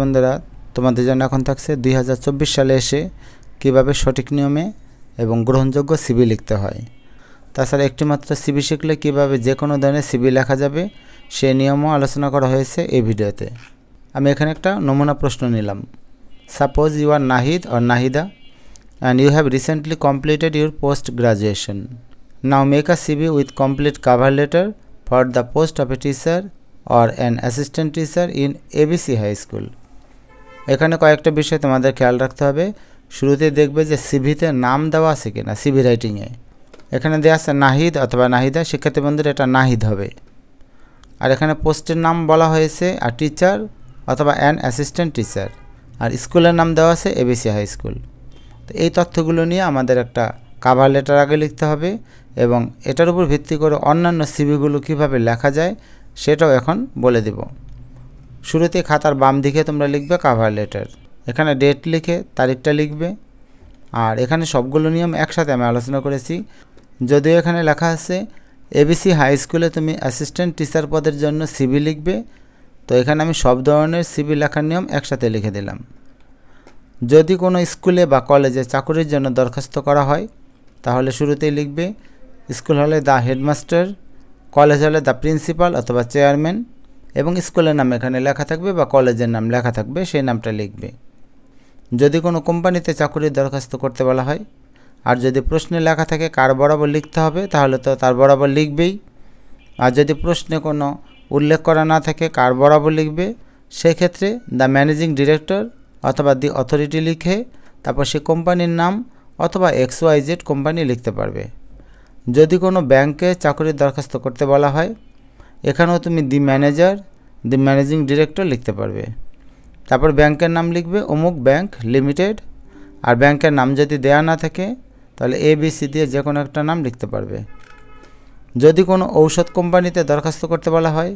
বন্ধুরা তোমাদের জন্য এখন থাকছে দুই সালে এসে কিভাবে সঠিক নিয়মে এবং গ্রহণযোগ্য সিবি লিখতে হয় তাছাড়া একটিমাত্র সিবি শিখলে কিভাবে যে কোনো ধরনের সিবি লেখা যাবে সেই নিয়মও আলোচনা করা হয়েছে এই ভিডিওতে আমি এখানে একটা নমুনা প্রশ্ন নিলাম suppose you are Nahid or Nahida and you have recently completed your post graduation now make a CV with complete cover letter for the post of a teacher or an assistant teacher in ABC high school এখানে কয়েকটা বিষয় তোমাদের খেয়াল রাখতে হবে শুরুতে দেখবে যে সিভিতে নাম দেওয়া আছে কি না সিভি রাইটিংয়ে এখানে দেওয়া আছে নাহিদ অথবা নাহিদা শিক্ষার্থী বন্ধুরা এটা নাহিদ হবে আর এখানে পোস্টের নাম বলা হয়েছে আর টিচার অথবা অ্যান অ্যাসিস্ট্যান্ট টিচার আর স্কুলের নাম দেওয়া আছে এবিসি হাই স্কুল তো এই তথ্যগুলো নিয়ে আমাদের একটা কাভার লেটার আগে লিখতে হবে এবং এটার উপর ভিত্তি করে অন্যান্য সিভিগুলো কিভাবে লেখা যায় সেটাও এখন বলে দেব শুরুতে খাতার বাম দিকে তোমরা লিখবে কাভার লেটার এখানে ডেট লিখে তারিখটা লিখবে আর এখানে সবগুলো নিয়ম একসাথে আমি আলোচনা করেছি যদিও এখানে লেখা আছে এবিসি হাই স্কুলে তুমি অ্যাসিস্ট্যান্ট টিচার পদের জন্য সিবি লিখবে তো এখানে আমি সব ধরনের সিবি লেখার নিয়ম একসাথে লিখে দিলাম যদি কোনো স্কুলে বা কলেজে চাকুরির জন্য দরখাস্ত করা হয় তাহলে শুরুতেই লিখবে স্কুল হলে দ্য হেডমাস্টার কলেজ হলে দ্য প্রিন্সিপাল অথবা চেয়ারম্যান এবং স্কুলের নাম এখানে লেখা থাকবে বা কলেজের নাম লেখা থাকবে সেই নামটা লিখবে যদি কোনো কোম্পানিতে চাকুরির দরখাস্ত করতে বলা হয় আর যদি প্রশ্নে লেখা থাকে কার বরাবর লিখতে হবে তাহলে তো তার বরাবর লিখবেই আর যদি প্রশ্নে কোনো উল্লেখ করা না থাকে কার বরাবর লিখবে সেক্ষেত্রে দ্য ম্যানেজিং ডিরেক্টর অথবা দি অথরিটি লিখে তারপর সে কোম্পানির নাম অথবা এক্স ওয়াই জেড কোম্পানি লিখতে পারবে যদি কোনো ব্যাংকে চাকরির দরখাস্ত করতে বলা হয় এখানেও তুমি the manager the managing director লিখতে পারবে তারপর ব্যাংকের নাম লিখবে অমুক ব্যাংক লিমিটেড আর ব্যাংকের নাম যদি দেয়া না থাকে তাহলে এ বি সি দিয়ে যে কোনো একটা নাম লিখতে পারবে যদি কোনো ঔষধ কোম্পানিতে দরখাস্ত করতে বলা হয়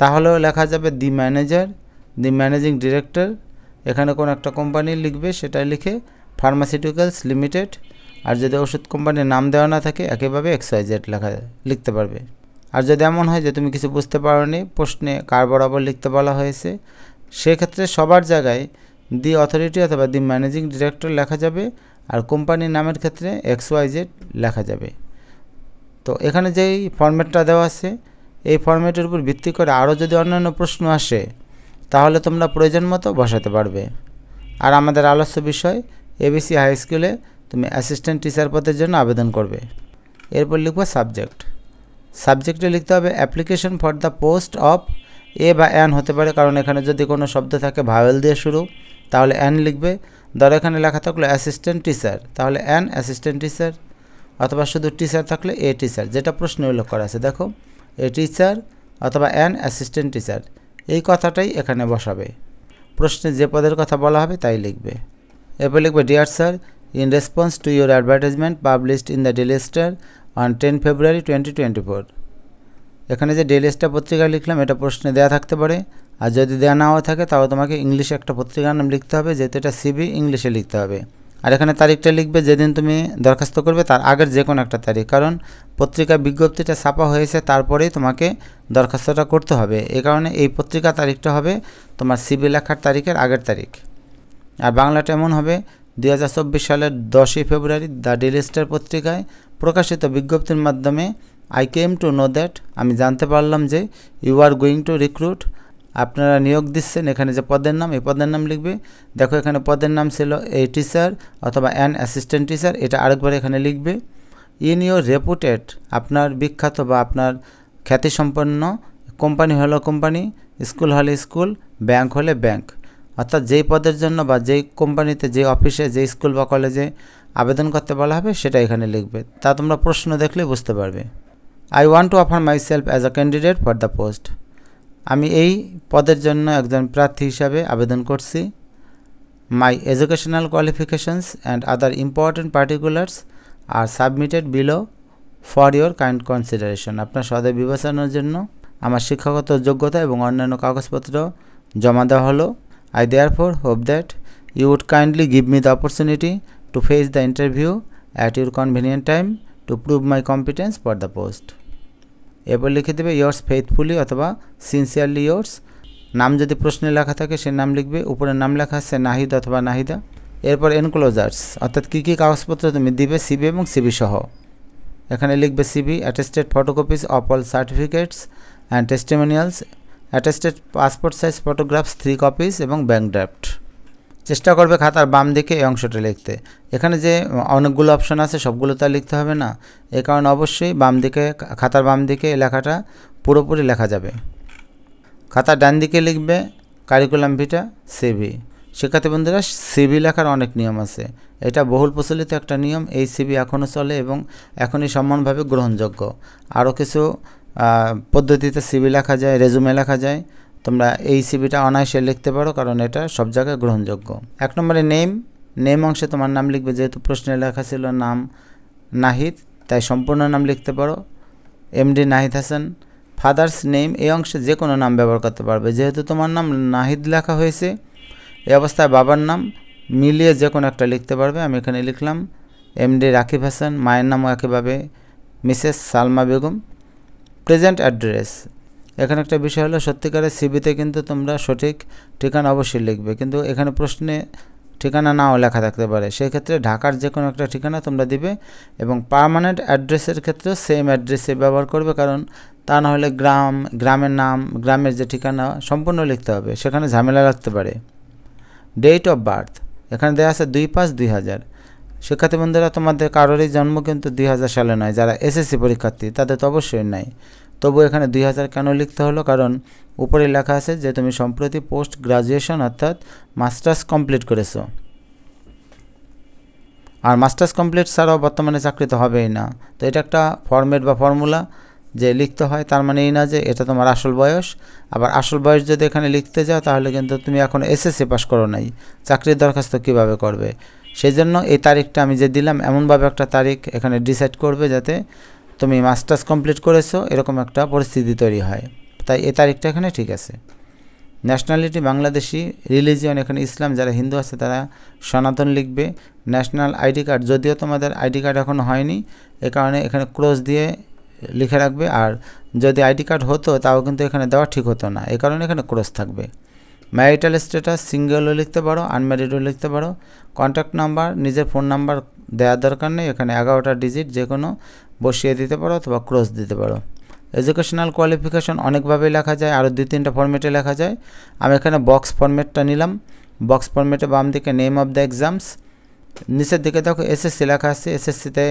তাহলেও লেখা যাবে the manager the managing director এখানে কোনো একটা কোম্পানি লিখবে সেটা লিখে ফার্মাসিউটিক্যালস লিমিটেড আর যদি ওষুধ কোম্পানির নাম দেওয়া না থাকে একইভাবে এক্সওয়াইজেড লেখা লিখতে পারবে আর যদি এমন হয় যে তুমি কিছু বুঝতে পারো নি প্রশ্নে কার বরাবর লিখতে বলা হয়েছে সেক্ষেত্রে সবার জায়গায় দি অথরিটি অথবা দি ম্যানেজিং ডিরেক্টর লেখা যাবে আর কোম্পানির নামের ক্ষেত্রে এক্স ওয়াই জেড লেখা যাবে তো এখানে যেই ফর্ম্যাটটা দেওয়া আছে এই ফর্ম্যাটের উপর ভিত্তি করে আরও যদি অন্যান্য প্রশ্ন আসে তাহলে তোমরা প্রয়োজন মতো বসাতে পারবে আর আমাদের আলস্য বিষয় এবিসি হাই স্কুলে তুমি অ্যাসিস্ট্যান্ট টিচার পদের জন্য আবেদন করবে এরপর লিখবে সাবজেক্ট সাবজেক্টে লিখতে হবে application for the post of a বা অ্যান হতে পারে কারণ এখানে যদি কোনো শব্দ থাকে ভাওয়েল দিয়ে শুরু তাহলে অ্যান লিখবে ধর এখানে লেখা থাকলো অ্যাসিস্ট্যান্ট টিচার তাহলে অ্যান অ্যাসিস্ট্যান্ট টিচার অথবা শুধু টিচার থাকলে এ টিচার যেটা প্রশ্নে উল্লেখ করা আছে দেখো এ টিচার অথবা অ্যান অ্যাসিস্ট্যান্ট টিচার এই কথাটাই এখানে বসাবে প্রশ্নে যে পদের কথা বলা হবে তাই লিখবে এরপর লিখবে dear sir in response to your advertisement published in the Daily Star on 10 February 2024 এখানে যে ডেলি স্টার পত্রিকা লিখলাম এটা প্রশ্নে দেয়া থাকতে পারে আর যদি দেয়া নাও থাকে তাও তোমাকে ইংলিশে একটা পত্রিকার নাম লিখতে হবে যেহেতু এটা সিবি ইংলিশে লিখতে হবে আর এখানে তারিখটা লিখবে যেদিন তুমি দরখাস্ত করবে তার আগের যে কোনো একটা তারিখ কারণ পত্রিকা বিজ্ঞপ্তিটা ছাপা হয়েছে তারপরেই তোমাকে দরখাস্তটা করতে হবে এ কারণে এই পত্রিকা তারিখটা হবে তোমার সিবি লেখার তারিখের আগের তারিখ আর বাংলাটা এমন হবে দুই সালের দশই ফেব্রুয়ারি দ্য ডেলি স্টার পত্রিকায় প্রকাশিত বিজ্ঞপ্তির মাধ্যমে I came to know that আমি জানতে পারলাম যে you are going to recruit আপনারা নিয়োগ দিচ্ছেন এখানে যে পদের নাম এই পদের নাম লিখবে দেখো এখানে পদের নাম ছিল এই টিচার অথবা অ্যান অ্যাসিস্ট্যান্ট টিচার এটা আরেকবার এখানে লিখবে ইন ইউর রেপুটেড আপনার বিখ্যাত বা আপনার খ্যাতিসম্পন্ন কোম্পানি হলো কোম্পানি স্কুল হলে স্কুল ব্যাংক হলে ব্যাংক অর্থাৎ যেই পদের জন্য বা যেই কোম্পানিতে যে অফিসে যে স্কুল বা কলেজে আবেদন করতে বলা হবে সেটা এখানে লিখবে তা তোমরা প্রশ্ন দেখলে বুঝতে পারবে I want to offer myself as a candidate for the post আমি এই পদের জন্য একজন প্রার্থী হিসাবে আবেদন করছি my educational qualifications and other important particulars are submitted below for your kind consideration আপনার সদয় বিবেচনার জন্য আমার শিক্ষাগত যোগ্যতা এবং অন্যান্য কাগজপত্র জমা দেওয়া হলো I therefore hope that you would kindly give me the opportunity to face the interview at your convenient time to prove my competence for the post. এরপর লিখে দেবে ইয়ার্স ফেথফুলি অথবা সিনসিয়ারলি ইয়ার্স নাম যদি প্রশ্নে লেখা থাকে সে নাম লিখবে উপরে নাম লেখা আছে নাহিদ অথবা নাহিদা এরপর এনক্লোজার্স অর্থাৎ কী কী কাগজপত্র তুমি দিবে সিবি এবং সিবি সহ এখানে লিখবে CB attested photocopies of all certificates and testimonials attested passport size photographs three copies এবং ব্যাঙ্ক ড্রাফট চেষ্টা করবে খাতার বাম দিকে এই অংশটা লিখতে এখানে যে অনেকগুলো অপশান আছে সবগুলো তো লিখতে হবে না এ কারণে অবশ্যই বাম দিকে খাতার বাম দিকে এই লেখাটা পুরোপুরি লেখা যাবে খাতার ডান দিকে লিখবে কারিকুলাম ভিটা সিভি শিক্ষার্থী বন্ধুরা সিভি লেখার অনেক নিয়ম আছে এটা বহুল প্রচলিত একটা নিয়ম এই সিবি এখনও চলে এবং এখনই সম্মানভাবে গ্রহণযোগ্য আরও কিছু পদ্ধতিতে সিবি লেখা যায় রেজুমে লেখা যায় তোমরা এই সিবিটা অনায়াসে লিখতে পারো কারণ এটা সব জায়গায় গ্রহণযোগ্য এক নম্বরে নেম নেম অংশে তোমার নাম লিখবে যেহেতু প্রশ্নে লেখা ছিল নাম নাহিদ তাই সম্পূর্ণ নাম লিখতে পারো MD Nahid Hasan father's name এই অংশে যে কোনো নাম ব্যবহার করতে পারবে যেহেতু তোমার নাম নাহিদ লেখা হয়েছে এই অবস্থায় বাবার নাম মিলিয়ে যে কোনো একটা লিখতে পারবে আমি এখানে লিখলাম এমডি রাকিব হাসান মায়ের নামও একইভাবে Mrs Salma Begum present address এখানে একটা বিষয় হলো সত্যিকারের সিবিতে কিন্তু তোমরা সঠিক ঠিকানা অবশ্যই লিখবে কিন্তু এখানে প্রশ্নে ঠিকানা নাও লেখা থাকতে পারে সেক্ষেত্রে ঢাকার যে কোনো একটা ঠিকানা তোমরা দিবে এবং পার্মানেন্ট অ্যাড্রেসের ক্ষেত্রে সেম অ্যাড্রেসে ব্যবহার করবে কারণ তা নাহলে গ্রাম গ্রামের নাম গ্রামের যে ঠিকানা সম্পূর্ণ লিখতে হবে সেখানে ঝামেলা লাগতে পারে ডেট অফ বার্থ এখানে দেওয়া আছে দুই পাঁচ দুই হাজার শিক্ষার্থী বন্ধুরা তোমাদের কারোরই জন্ম কিন্তু দুই সালে নয় যারা এসএসসি পরীক্ষার্থী তাদের তো অবশ্যই নাই তবু এখানে দুই কেন লিখতে হলো কারণ উপরে লেখা আছে যে তুমি সম্প্রতি পোস্ট গ্রাজুয়েশন অর্থাৎ মাস্টার্স কমপ্লিট করেছো আর মাস্টার্স কমপ্লিট ছাড়াও বর্তমানে চাকরি তো হবেই না তো এটা একটা ফর্মেট বা ফর্মুলা যে লিখতে হয় তার মানে এই না যে এটা তোমার আসল বয়স আবার আসল বয়স যদি এখানে লিখতে যাও তাহলে কিন্তু তুমি এখন এসএসসি পাস করো নাই চাকরির দরখাস্ত কিভাবে করবে সেই জন্য এই তারিখটা আমি যে দিলাম এমনভাবে একটা তারিখ এখানে ডিসাইড করবে যাতে তুমি মাস্টার্স কমপ্লিট করেছো এরকম একটা পরিস্থিতি তৈরি হয় তাই এই তারিখটা এখানে ঠিক আছে ন্যাশনালিটি বাংলাদেশি রিলিজিয়ন এখানে ইসলাম যারা হিন্দু আছে তারা সনাতন লিখবে ন্যাশনাল আইডি কার্ড যদিও তোমাদের আইডি কার্ড এখনও হয়নি এ কারণে এখানে ক্রস দিয়ে লিখে রাখবে আর যদি আইডি কার্ড হতো তাও কিন্তু এখানে দেওয়া ঠিক হতো না এ কারণে এখানে ক্রস থাকবে ম্যারিটাল স্ট্যাটাস সিঙ্গেলও লিখতে পারো আনম্যারিডও লিখতে পারো কন্ট্যাক্ট নাম্বার নিজের ফোন নাম্বার দেওয়ার দরকার নেই এখানে এগারোটা ডিজিট যে কোনো বসিয়ে দিতে পারো অথবা ক্রস দিতে পারো এডুকেশনাল কোয়ালিফিকেশন অনেকভাবেই লেখা যায় আরও দুই তিনটা ফর্মেটে লেখা যায় আমি এখানে বক্স ফর্মেটটা নিলাম বক্স ফর্মেটে বাম দিকে নেম অফ দ্য এক্সামস নিচের দিকে দেখো এসএসসি লেখা আছে এসএসসিতে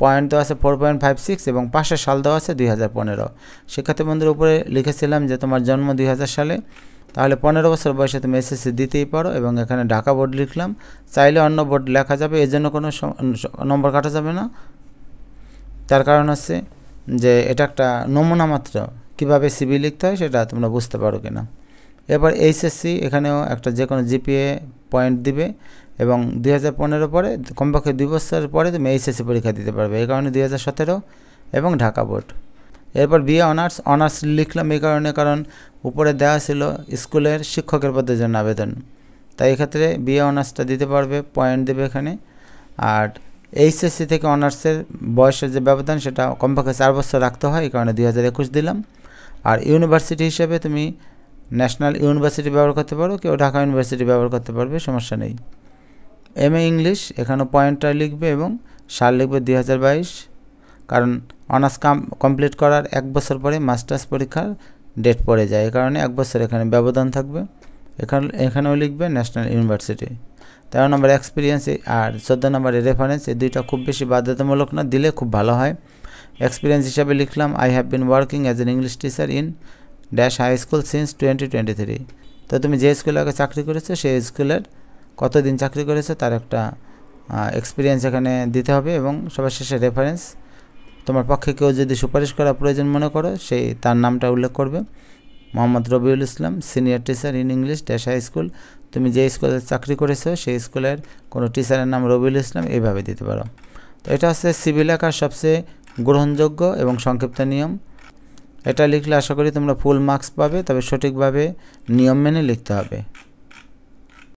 পয়েন্ট দেওয়া আছে ফোর পয়েন্ট ফাইভ সিক্স এবং পাশে সাল দেওয়া আছে দুই হাজার পনেরো শিক্ষার্থী বন্ধুর উপরে লিখেছিলাম যে তোমার জন্ম দুই সালে তাহলে পনেরো বছর বয়সে তুমি এসএসসি দিতেই পারো এবং এখানে ঢাকা বোর্ড লিখলাম চাইলে অন্য বোর্ড লেখা যাবে এর জন্য কোনো নম্বর কাটা যাবে না তার কারণ হচ্ছে যে এটা একটা নমুনা মাত্র কীভাবে সিবি লিখতে হয় সেটা তোমরা বুঝতে পারো কি না এবার এইচএসসি এখানেও একটা যে কোনো জিপিএ পয়েন্ট দিবে এবং দুই হাজার পনেরো পরে কমপক্ষে দুই বছর পরে তুমি এইচএসসি পরীক্ষা দিতে পারবে এই কারণে দুই হাজার সতেরো এবং ঢাকা বোর্ড এরপর বিএ অনার্স অনার্স লিখলাম এই কারণে কারণ উপরে দেওয়া ছিল স্কুলের শিক্ষকের পদের জন্য আবেদন তাই এক্ষেত্রে বিএ অনার্সটা দিতে পারবে পয়েন্ট দেবে এখানে আর এইচএসসি থেকে অনার্সের বয়সের যে ব্যবধান সেটা কমপক্ষে চার বছর রাখতে হয় এই কারণে দুই দিলাম আর ইউনিভার্সিটি হিসেবে তুমি ন্যাশনাল ইউনিভার্সিটি ব্যবহার করতে পারো কেউ ঢাকা ইউনিভার্সিটি ব্যবহার করতে পারবে সমস্যা নেই এম এ ইংলিশ এখানে পয়েন্টটা লিখবে এবং সাল লিখবে দুই কারণ অনার্স কাম কমপ্লিট করার এক বছর পরে মাস্টার্স পরীক্ষার ডেট পড়ে যায় এ কারণে এক বছর এখানে ব্যবধান থাকবে এখানে এখানেও লিখবে ন্যাশনাল ইউনিভার্সিটি তেরো নম্বর এক্সপিরিয়েন্স আর চোদ্দো নম্বরের রেফারেন্স এই দুইটা খুব বেশি বাধ্যতামূলক না দিলে খুব ভালো হয় এক্সপিরিয়েন্স হিসাবে লিখলাম I have been working as an English teacher in dash high school since twenty twenty three তো তুমি যে স্কুলে আগে চাকরি করেছো সেই স্কুলের কতদিন চাকরি করেছো তার একটা এক্সপিরিয়েন্স এখানে দিতে হবে এবং সবার শেষে রেফারেন্স তোমার পক্ষে কেউ যদি সুপারিশ করা প্রয়োজন মনে করো সেই তার নামটা উল্লেখ করবে Mohammad Rabiul Islam senior teacher in English dash high school তুমি যে স্কুলে চাকরি করেছো সেই স্কুলের কোনো টিচারের নাম রবিউল ইসলাম এইভাবে দিতে পারো তো এটা হচ্ছে সিভিল আঁকার সবচেয়ে গ্রহণযোগ্য এবং সংক্ষিপ্ত নিয়ম এটা লিখলে আশা করি তোমরা ফুল মার্কস পাবে তবে সঠিকভাবে নিয়ম মেনে লিখতে হবে